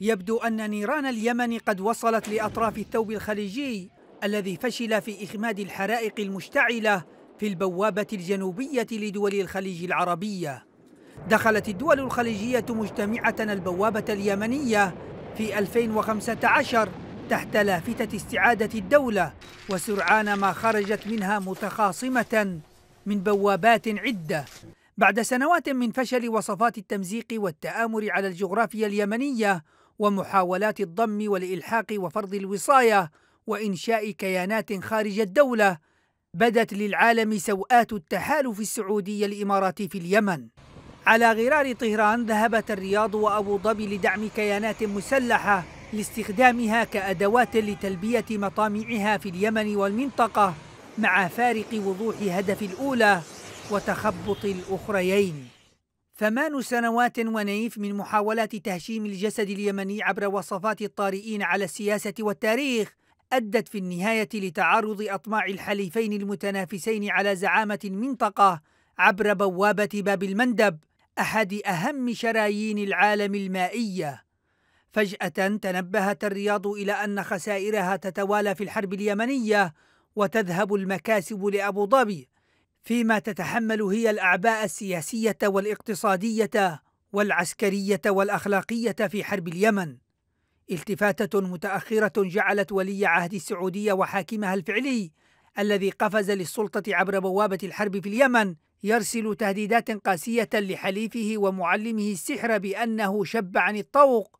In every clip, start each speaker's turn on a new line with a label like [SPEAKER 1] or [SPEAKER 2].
[SPEAKER 1] يبدو أن نيران اليمن قد وصلت لأطراف الثوب الخليجي الذي فشل في إخماد الحرائق المشتعلة في البوابة الجنوبية لدول الخليج العربية دخلت الدول الخليجية مجتمعة البوابة اليمنية في 2015 تحت لافتة استعادة الدولة وسرعان ما خرجت منها متخاصمة من بوابات عدة بعد سنوات من فشل وصفات التمزيق والتآمر على الجغرافيا اليمنية ومحاولات الضم والإلحاق وفرض الوصاية وإنشاء كيانات خارج الدولة بدت للعالم سوءات التحالف السعودي الإماراتي في اليمن على غرار طهران ذهبت الرياض وأبو ظبي لدعم كيانات مسلحة لاستخدامها كأدوات لتلبية مطامعها في اليمن والمنطقة مع فارق وضوح هدف الأولى وتخبط الأخريين ثمان سنوات ونيف من محاولات تهشيم الجسد اليمني عبر وصفات الطارئين على السياسة والتاريخ أدت في النهاية لتعارض أطماع الحليفين المتنافسين على زعامة المنطقة عبر بوابة باب المندب أحد أهم شرايين العالم المائية فجأة تنبهت الرياض إلى أن خسائرها تتوالى في الحرب اليمنية وتذهب المكاسب لأبو ظبي فيما تتحمل هي الاعباء السياسيه والاقتصاديه والعسكريه والاخلاقيه في حرب اليمن التفاته متاخره جعلت ولي عهد السعوديه وحاكمها الفعلي الذي قفز للسلطه عبر بوابه الحرب في اليمن يرسل تهديدات قاسيه لحليفه ومعلمه السحر بانه شب عن الطوق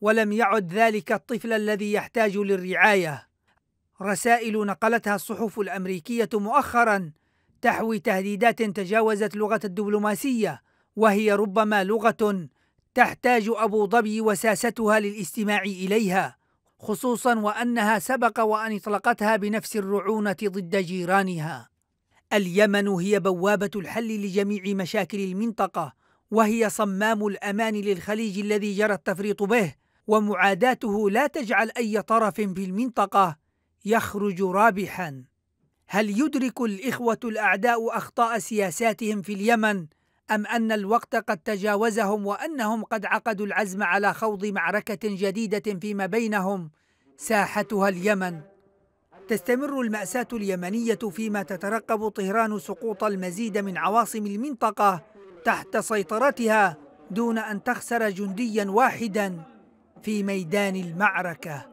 [SPEAKER 1] ولم يعد ذلك الطفل الذي يحتاج للرعايه رسائل نقلتها الصحف الامريكيه مؤخرا تحوي تهديدات تجاوزت لغة الدبلوماسية وهي ربما لغة تحتاج أبو ظبي وساستها للاستماع إليها خصوصا وأنها سبق وأن اطلقتها بنفس الرعونة ضد جيرانها اليمن هي بوابة الحل لجميع مشاكل المنطقة وهي صمام الأمان للخليج الذي جرى التفريط به ومعاداته لا تجعل أي طرف في المنطقة يخرج رابحاً هل يدرك الإخوة الأعداء أخطاء سياساتهم في اليمن؟ أم أن الوقت قد تجاوزهم وأنهم قد عقدوا العزم على خوض معركة جديدة فيما بينهم ساحتها اليمن؟ تستمر المأساة اليمنية فيما تترقب طهران سقوط المزيد من عواصم المنطقة تحت سيطرتها دون أن تخسر جنديا واحدا في ميدان المعركة